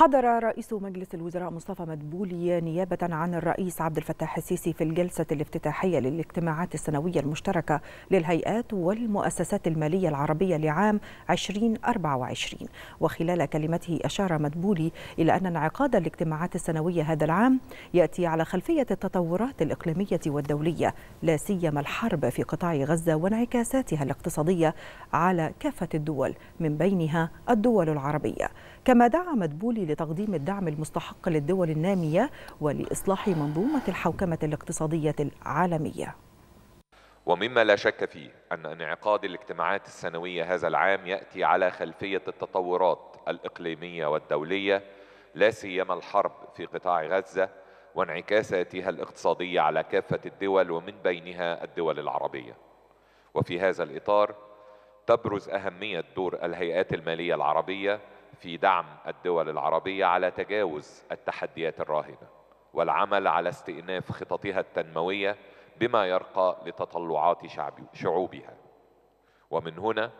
حضر رئيس مجلس الوزراء مصطفى مدبولي نيابة عن الرئيس عبد الفتاح السيسي في الجلسة الافتتاحية للاجتماعات السنوية المشتركة للهيئات والمؤسسات المالية العربية لعام 2024 وخلال كلمته أشار مدبولي إلى أن انعقاد الاجتماعات السنوية هذا العام يأتي على خلفية التطورات الإقليمية والدولية لا سيما الحرب في قطاع غزة وانعكاساتها الاقتصادية على كافة الدول من بينها الدول العربية كما دعا مدبولي لتقديم الدعم المستحق للدول النامية ولإصلاح منظومة الحوكمة الاقتصادية العالمية ومما لا شك فيه أن انعقاد الاجتماعات السنوية هذا العام يأتي على خلفية التطورات الإقليمية والدولية لا سيما الحرب في قطاع غزة وانعكاساتها الاقتصادية على كافة الدول ومن بينها الدول العربية وفي هذا الإطار تبرز أهمية دور الهيئات المالية العربية في دعم الدول العربية على تجاوز التحديات الراهنة والعمل على استئناف خططها التنموية بما يرقى لتطلعات شعوبها ومن هنا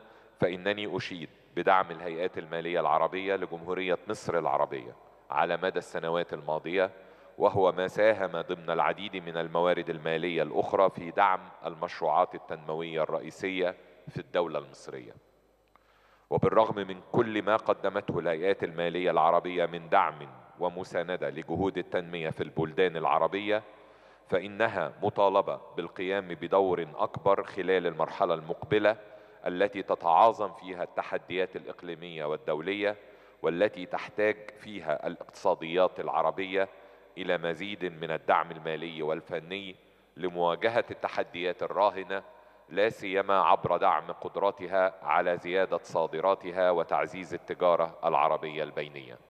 فإنني أشيد بدعم الهيئات المالية العربية لجمهورية مصر العربية على مدى السنوات الماضية وهو ما ساهم ضمن العديد من الموارد المالية الأخرى في دعم المشروعات التنموية الرئيسية في الدولة المصرية وبالرغم من كل ما قدمته الهيئات المالية العربية من دعم ومساندة لجهود التنمية في البلدان العربية فإنها مطالبة بالقيام بدور أكبر خلال المرحلة المقبلة التي تتعاظم فيها التحديات الإقليمية والدولية والتي تحتاج فيها الاقتصاديات العربية إلى مزيد من الدعم المالي والفني لمواجهة التحديات الراهنة لا سيما عبر دعم قدراتها على زياده صادراتها وتعزيز التجاره العربيه البينيه